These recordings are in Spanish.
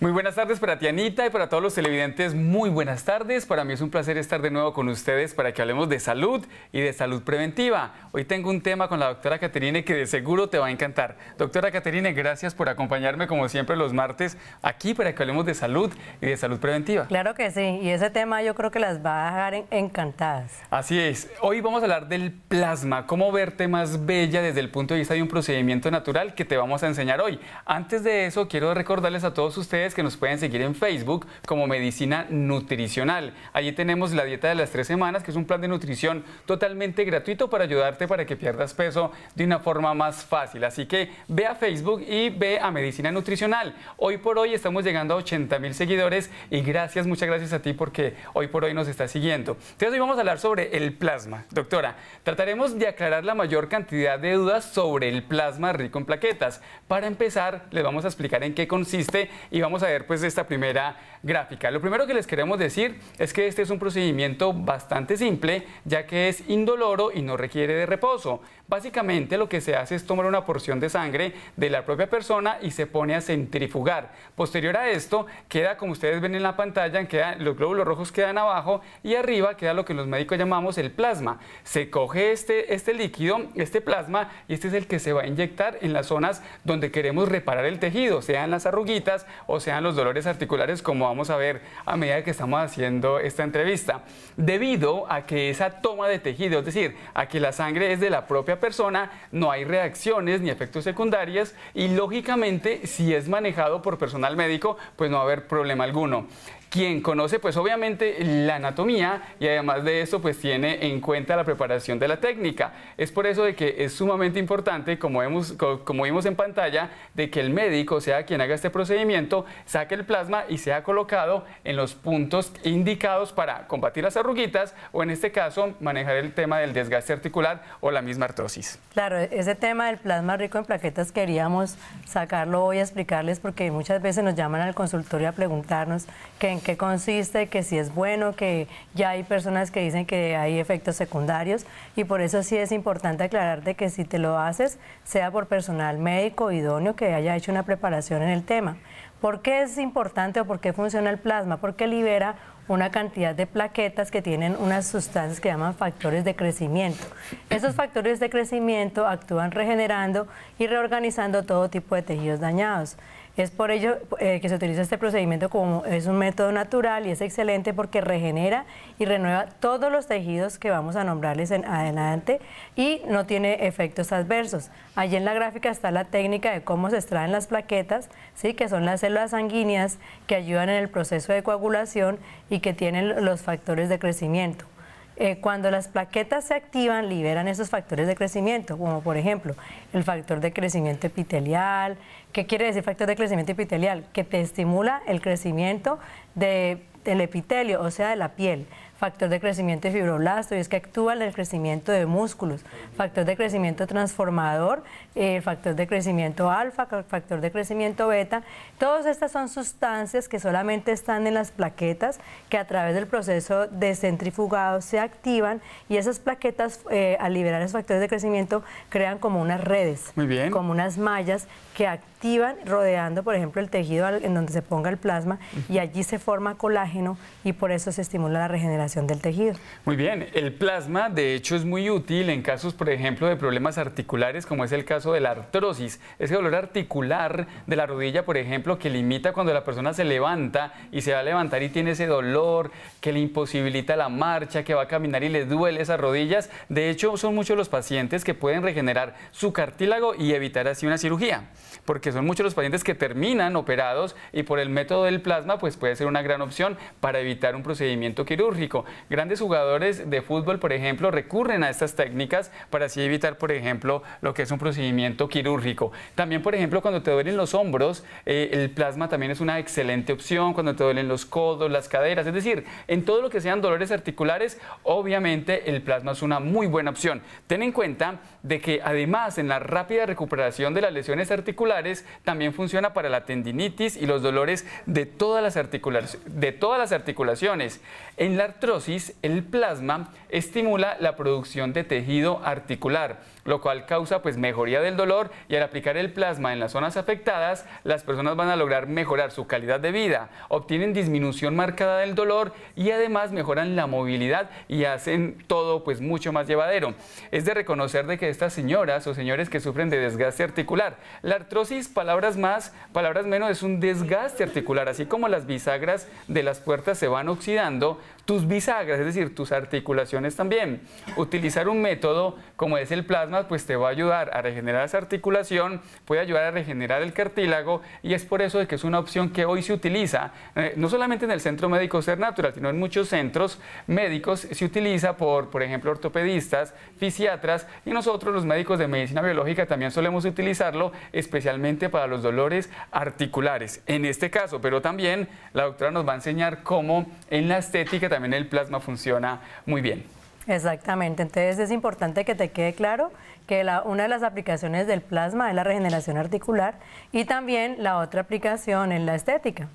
Muy buenas tardes para Tianita y para todos los televidentes, muy buenas tardes. Para mí es un placer estar de nuevo con ustedes para que hablemos de salud y de salud preventiva. Hoy tengo un tema con la doctora Caterine que de seguro te va a encantar. Doctora Caterine, gracias por acompañarme como siempre los martes aquí para que hablemos de salud y de salud preventiva. Claro que sí, y ese tema yo creo que las va a dejar encantadas. Así es. Hoy vamos a hablar del plasma, cómo verte más bella desde el punto de vista de un procedimiento natural que te vamos a enseñar hoy. Antes de eso, quiero recordarles a todos ustedes que nos pueden seguir en Facebook como Medicina Nutricional. Allí tenemos la dieta de las tres semanas, que es un plan de nutrición totalmente gratuito para ayudarte para que pierdas peso de una forma más fácil. Así que ve a Facebook y ve a Medicina Nutricional. Hoy por hoy estamos llegando a 80 mil seguidores y gracias, muchas gracias a ti porque hoy por hoy nos está siguiendo. Entonces hoy vamos a hablar sobre el plasma. Doctora, trataremos de aclarar la mayor cantidad de dudas sobre el plasma rico en plaquetas. Para empezar, les vamos a explicar en qué consiste y vamos a ver pues esta primera gráfica. Lo primero que les queremos decir es que este es un procedimiento bastante simple, ya que es indoloro y no requiere de reposo. Básicamente lo que se hace es tomar una porción de sangre de la propia persona y se pone a centrifugar. Posterior a esto, queda como ustedes ven en la pantalla, queda, los glóbulos rojos quedan abajo y arriba queda lo que los médicos llamamos el plasma. Se coge este, este líquido, este plasma, y este es el que se va a inyectar en las zonas donde queremos reparar el tejido, sean las arruguitas o sean los dolores articulares, como vamos a ver a medida que estamos haciendo esta entrevista, debido a que esa toma de tejido, es decir, a que la sangre es de la propia persona, no hay reacciones ni efectos secundarios y lógicamente si es manejado por personal médico, pues no va a haber problema alguno quien conoce pues obviamente la anatomía y además de eso pues tiene en cuenta la preparación de la técnica. Es por eso de que es sumamente importante, como, vemos, como vimos en pantalla, de que el médico sea quien haga este procedimiento, saque el plasma y sea colocado en los puntos indicados para combatir las arruguitas o en este caso manejar el tema del desgaste articular o la misma artrosis. Claro, ese tema del plasma rico en plaquetas queríamos sacarlo hoy a explicarles porque muchas veces nos llaman al consultorio a preguntarnos que en qué consiste, que si es bueno, que ya hay personas que dicen que hay efectos secundarios y por eso sí es importante aclararte que si te lo haces, sea por personal médico idóneo que haya hecho una preparación en el tema. ¿Por qué es importante o por qué funciona el plasma? Porque libera una cantidad de plaquetas que tienen unas sustancias que llaman factores de crecimiento. Esos factores de crecimiento actúan regenerando y reorganizando todo tipo de tejidos dañados. Es por ello eh, que se utiliza este procedimiento como es un método natural y es excelente porque regenera y renueva todos los tejidos que vamos a nombrarles en adelante y no tiene efectos adversos. Allí en la gráfica está la técnica de cómo se extraen las plaquetas, ¿sí? que son las células sanguíneas que ayudan en el proceso de coagulación y que tienen los factores de crecimiento. Eh, cuando las plaquetas se activan, liberan esos factores de crecimiento, como por ejemplo el factor de crecimiento epitelial, ¿Qué quiere decir factor de crecimiento epitelial? Que te estimula el crecimiento de, del epitelio, o sea, de la piel. Factor de crecimiento de fibroblasto, y es que actúa en el crecimiento de músculos. Factor de crecimiento transformador, eh, factor de crecimiento alfa, factor de crecimiento beta. Todas estas son sustancias que solamente están en las plaquetas, que a través del proceso de centrifugado se activan y esas plaquetas, eh, al liberar esos factores de crecimiento, crean como unas redes, como unas mallas que activan rodeando, por ejemplo, el tejido en donde se ponga el plasma y allí se forma colágeno y por eso se estimula la regeneración del tejido. Muy bien, el plasma de hecho es muy útil en casos, por ejemplo, de problemas articulares como es el caso de la artrosis, ese dolor articular de la rodilla, por ejemplo, que limita cuando la persona se levanta y se va a levantar y tiene ese dolor que le imposibilita la marcha, que va a caminar y le duele esas rodillas. De hecho, son muchos los pacientes que pueden regenerar su cartílago y evitar así una cirugía porque son muchos los pacientes que terminan operados y por el método del plasma pues puede ser una gran opción para evitar un procedimiento quirúrgico. Grandes jugadores de fútbol, por ejemplo, recurren a estas técnicas para así evitar, por ejemplo, lo que es un procedimiento quirúrgico. También, por ejemplo, cuando te duelen los hombros, eh, el plasma también es una excelente opción, cuando te duelen los codos, las caderas, es decir, en todo lo que sean dolores articulares, obviamente el plasma es una muy buena opción. Ten en cuenta de que además en la rápida recuperación de las lesiones articulares, también funciona para la tendinitis y los dolores de todas las, de todas las articulaciones. En la artrosis, el plasma estimula la producción de tejido articular lo cual causa pues mejoría del dolor y al aplicar el plasma en las zonas afectadas, las personas van a lograr mejorar su calidad de vida, obtienen disminución marcada del dolor y además mejoran la movilidad y hacen todo pues mucho más llevadero. Es de reconocer de que estas señoras o señores que sufren de desgaste articular, la artrosis, palabras más, palabras menos, es un desgaste articular, así como las bisagras de las puertas se van oxidando, tus bisagras, es decir, tus articulaciones también. Utilizar un método como es el plasma, pues te va a ayudar a regenerar esa articulación, puede ayudar a regenerar el cartílago y es por eso que es una opción que hoy se utiliza, eh, no solamente en el Centro Médico Ser Natural, sino en muchos centros médicos se utiliza por, por ejemplo, ortopedistas, fisiatras y nosotros los médicos de medicina biológica también solemos utilizarlo especialmente para los dolores articulares, en este caso, pero también la doctora nos va a enseñar cómo en la estética también el plasma funciona muy bien. Exactamente, entonces es importante que te quede claro que una de las aplicaciones del plasma es la regeneración articular y también la otra aplicación es la estética.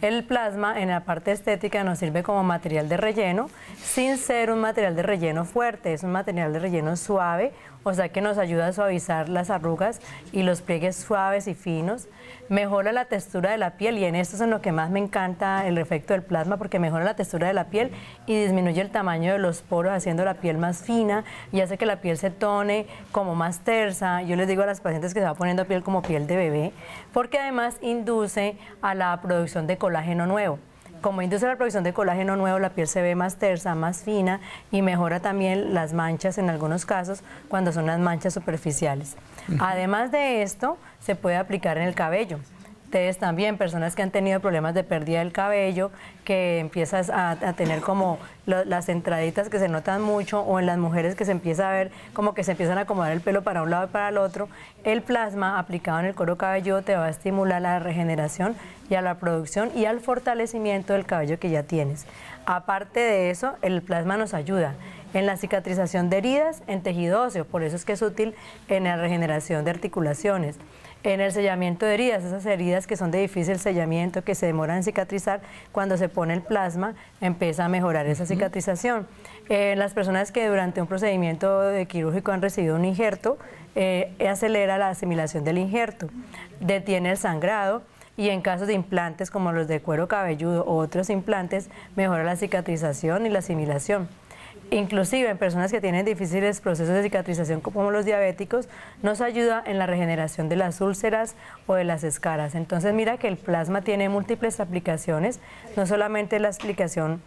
El plasma en la parte estética nos sirve como material de relleno, sin ser un material de relleno fuerte, es un material de relleno suave, o sea que nos ayuda a suavizar las arrugas y los pliegues suaves y finos mejora la textura de la piel y en esto es en lo que más me encanta el efecto del plasma porque mejora la textura de la piel y disminuye el tamaño de los poros haciendo la piel más fina y hace que la piel se tone como más tersa. Yo les digo a las pacientes que se va poniendo piel como piel de bebé porque además induce a la producción de colágeno nuevo. Como induce la producción de colágeno nuevo, la piel se ve más tersa, más fina y mejora también las manchas en algunos casos cuando son las manchas superficiales. Además de esto, se puede aplicar en el cabello ustedes también, personas que han tenido problemas de pérdida del cabello, que empiezas a, tener como las entraditas que se notan mucho, o en las mujeres que se empieza a ver como que se empiezan a acomodar el pelo para un lado y para el otro, el plasma aplicado en el cuero cabelludo te va a estimular la regeneración y a la producción y al fortalecimiento del cabello que ya tienes. Aparte de eso, el plasma nos ayuda en la cicatrización de heridas en tejido óseo, por eso es que es útil en la regeneración de articulaciones en el sellamiento de heridas, esas heridas que son de difícil sellamiento, que se demoran en cicatrizar, cuando se pone el plasma empieza a mejorar esa cicatrización. En eh, las personas que durante un procedimiento de quirúrgico han recibido un injerto, eh, eh, acelera la asimilación del injerto, detiene el sangrado, y en casos de implantes como los de cuero cabelludo u otros implantes, mejora la cicatrización y la asimilación inclusive en personas que tienen difíciles procesos de cicatrización como los diabéticos, nos ayuda en la regeneración de las úlceras o de las escaras. Entonces mira que el plasma tiene múltiples aplicaciones, no solamente la aplicación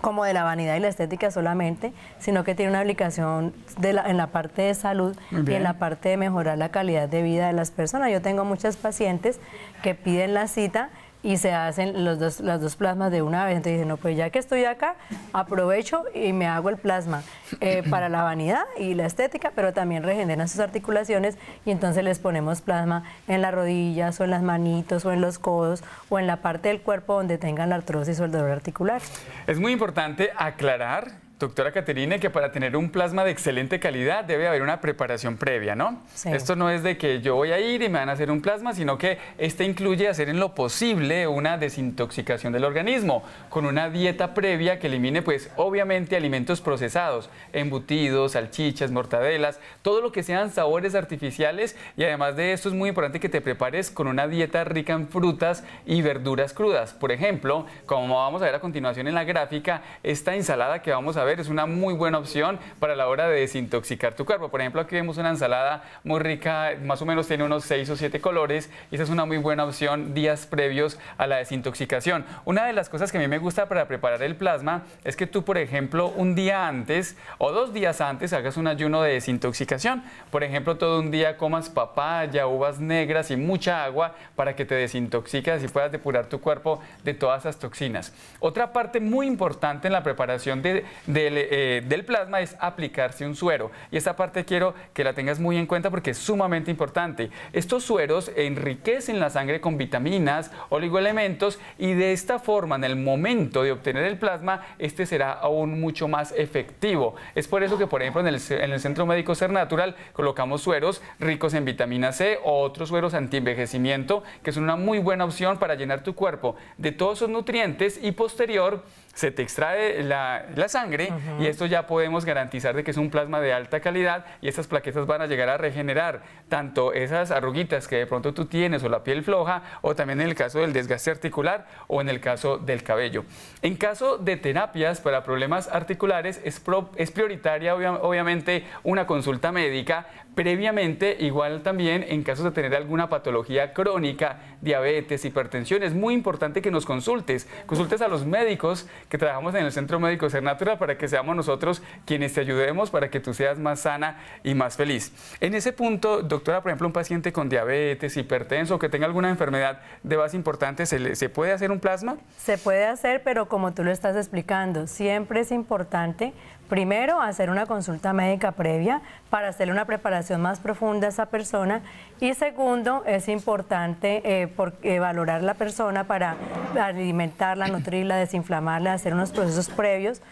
como de la vanidad y la estética solamente, sino que tiene una aplicación en la parte de salud y en la parte de mejorar la calidad de vida de las personas. Yo tengo muchas pacientes que piden la cita y se hacen los dos, las dos plasmas de una vez. Entonces dicen, no, pues ya que estoy acá, aprovecho y me hago el plasma eh, para la vanidad y la estética, pero también regeneran sus articulaciones y entonces les ponemos plasma en las rodillas o en las manitos o en los codos o en la parte del cuerpo donde tengan la artrosis o el dolor articular. Es muy importante aclarar Doctora Caterine, que para tener un plasma de excelente calidad debe haber una preparación previa, ¿no? Esto no es de que yo voy a ir y me van a hacer un plasma, sino que este incluye hacer en lo posible una desintoxicación del organismo con una dieta previa que elimine, pues, obviamente alimentos procesados, embutidos, salchichas, mortadelas, todo lo que sean sabores artificiales y además de esto es muy importante que te prepares con una dieta rica en frutas y verduras crudas. Por ejemplo, como vamos a ver a continuación en la gráfica, esta ensalada que vamos a ver es una muy buena opción para la hora de desintoxicar tu cuerpo. Por ejemplo, aquí vemos una ensalada muy rica, más o menos tiene unos 6 o 7 colores y esa es una muy buena opción días previos a la desintoxicación. Una de las cosas que a mí me gusta para preparar el plasma es que tú, por ejemplo, un día antes o dos días antes hagas un ayuno de desintoxicación. Por ejemplo, todo un día comas papaya, uvas negras y mucha agua para que te desintoxicas y puedas depurar tu cuerpo de todas esas toxinas. Otra parte muy importante en la preparación de, eh, del, plasma es aplicarse un suero. Y esta parte quiero que la tengas muy en cuenta porque es sumamente importante. Estos sueros enriquecen la sangre con vitaminas, oligoelementos y de esta forma en el momento de obtener el plasma, este será aún mucho más efectivo. Es por eso que, por ejemplo, en el, Centro Médico Ser Natural colocamos sueros ricos en vitamina C o otros sueros anti envejecimiento, que son una muy buena opción para llenar tu cuerpo de todos esos nutrientes y posterior se te extrae la sangre y esto ya podemos garantizar de que es un plasma de alta calidad y estas plaquetas van a llegar a regenerar tanto esas arruguitas que de pronto tú tienes o la piel floja o también en el caso del desgaste articular o en el caso del cabello. En caso de terapias para problemas articulares es, prioritaria obviamente una consulta médica, previamente, igual también en caso de tener alguna patología crónica, diabetes, hipertensión, es muy importante que nos consultes, consultes a los médicos que trabajamos en el Centro Médico Ser Natural para que seamos nosotros quienes te ayudemos para que tú seas más sana y más feliz. En ese punto, doctora, por ejemplo, un paciente con diabetes, hipertenso, que tenga alguna enfermedad de base importante, ¿se, le, ¿se puede hacer un plasma? Se puede hacer, pero como tú lo estás explicando, siempre es importante Primero, hacer una consulta médica previa para hacerle una preparación más profunda a esa persona. Y segundo, es importante eh, eh valorar la persona para alimentarla, nutrirla, desinflamarla, hacer unos procesos previos,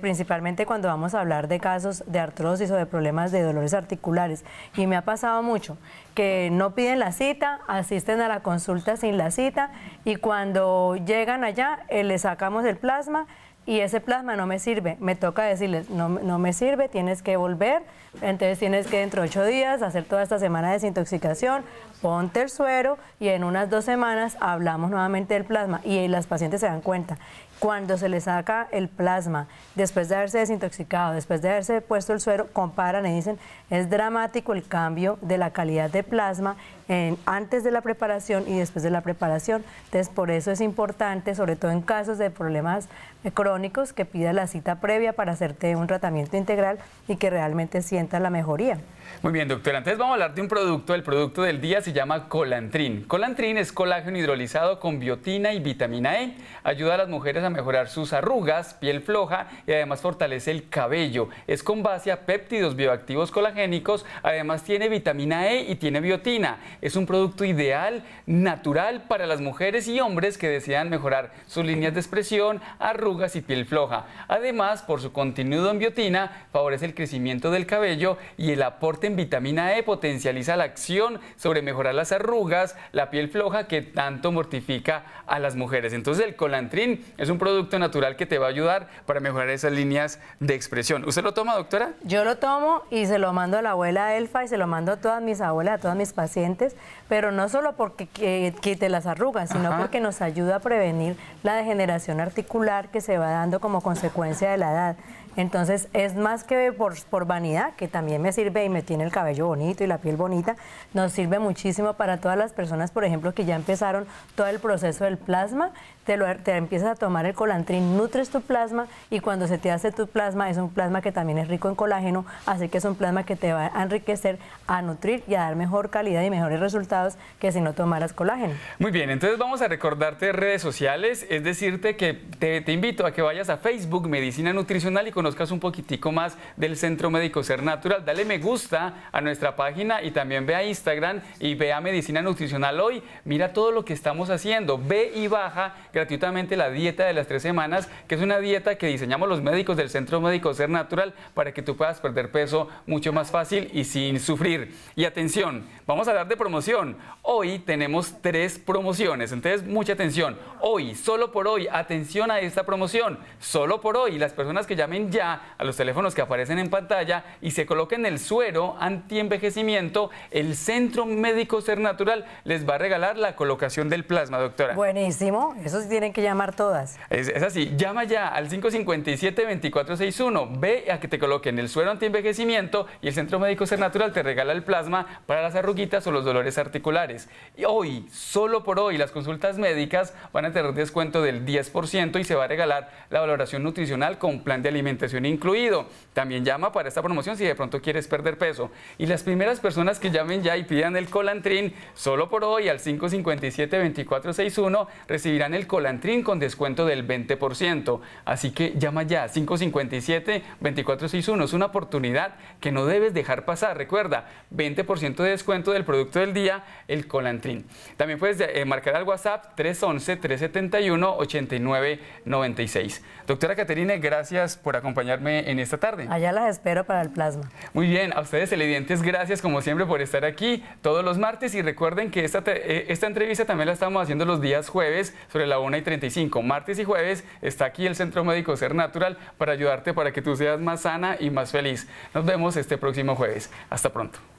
principalmente cuando vamos a hablar de casos de artrosis o de problemas de dolores articulares. Y me ha pasado mucho que no piden la cita, asisten a la consulta sin la cita y cuando llegan allá eh, le sacamos el plasma y ese plasma no me sirve. Me toca decirles, no, no, me sirve, tienes que volver, entonces tienes que dentro de ocho días hacer toda esta semana de desintoxicación, ponte el suero y en unas dos semanas hablamos nuevamente del plasma y las pacientes se dan cuenta. Cuando se le saca el plasma, después de haberse desintoxicado, después de haberse puesto el suero, comparan y dicen, es dramático el cambio de la calidad de plasma en, antes de la preparación y después de la preparación. Entonces, por eso es importante, sobre todo en casos de problemas crónicos, que pidas la cita previa para hacerte un tratamiento integral y que realmente sienta la mejoría. Muy bien, doctora. Entonces vamos a hablar de un producto. El producto del día se llama Colantrin. Colantrin es colágeno hidrolizado con biotina y vitamina E. Ayuda a las mujeres a mejorar sus arrugas, piel floja y además fortalece el cabello. Es con base a péptidos bioactivos colagénicos. Además tiene vitamina E y tiene biotina. Es un producto ideal, natural para las mujeres y hombres que desean mejorar sus líneas de expresión, arrugas y piel floja. Además, por su contenido en biotina, favorece el crecimiento del cabello y el aporte en vitamina E potencializa la acción sobre mejorar las arrugas, la piel floja que tanto mortifica a las mujeres. Entonces el colantrín es un producto natural que te va a ayudar para mejorar esas líneas de expresión. ¿Usted lo toma, doctora? Yo lo tomo y se lo mando a la abuela Elfa y se lo mando a todas mis abuelas, a todas mis pacientes, pero no solo porque quite las arrugas, sino porque nos ayuda a prevenir la degeneración articular que se va dando como consecuencia de la edad. Entonces es más que por, vanidad, que también me sirve y me tiene el cabello bonito y la piel bonita, nos sirve muchísimo para todas las personas, por ejemplo, que ya empezaron todo el proceso del plasma, te, lo, te empiezas a tomar el colantrín, nutres tu plasma y cuando se te hace tu plasma es un plasma que también es rico en colágeno, así que es un plasma que te va a enriquecer, a nutrir y a dar mejor calidad y mejores resultados que si no tomaras colágeno. Muy bien, entonces vamos a recordarte redes sociales, es decirte que te, te invito a que vayas a Facebook Medicina Nutricional y con conozcas un poquitico más del Centro Médico Ser Natural. Dale me gusta a nuestra página y también ve a Instagram y vea Medicina Nutricional hoy. Mira todo lo que estamos haciendo. Ve y baja gratuitamente la dieta de las tres semanas, que es una dieta que diseñamos los médicos del Centro Médico Ser Natural para que tú puedas perder peso mucho más fácil y sin sufrir. Y atención, vamos a hablar de promoción. Hoy tenemos tres promociones, entonces mucha atención. Hoy, solo por hoy, atención a esta promoción. Solo por hoy, las personas que llamen ya a los teléfonos que aparecen en pantalla y se en el suero antienvejecimiento, el Centro Médico Ser Natural les va a regalar la colocación del plasma, doctora. Buenísimo, eso tienen que llamar todas. Es, así, llama ya al 557-2461, ve a que te coloquen el suero antienvejecimiento y el Centro Médico Ser Natural te regala el plasma para las arruguitas o los dolores articulares. Y hoy, solo por hoy, las consultas médicas van a tener descuento del 10% y se va a regalar la valoración nutricional con plan de alimentación incluido. También llama para esta promoción si de pronto quieres perder peso. Y las primeras personas que llamen ya y pidan el colantrín, solo por hoy al 557-2461, recibirán el colantrín con descuento del 20%. Así que llama ya 557-2461. Es una oportunidad que no debes dejar pasar. Recuerda, 20% de descuento del producto del día, el colantrín. También puedes eh, marcar al WhatsApp 311-371-8996. Doctora Caterine, gracias por acompañarnos acompañarme en esta tarde. Allá las espero para el plasma. Muy bien, a ustedes televidentes, gracias como siempre por estar aquí todos los martes y recuerden que esta, eh, esta entrevista también la estamos haciendo los días jueves sobre la 1 y 35. Martes y jueves está aquí el Centro Médico Ser Natural para ayudarte para que tú seas más sana y más feliz. Nos vemos este próximo jueves. Hasta pronto.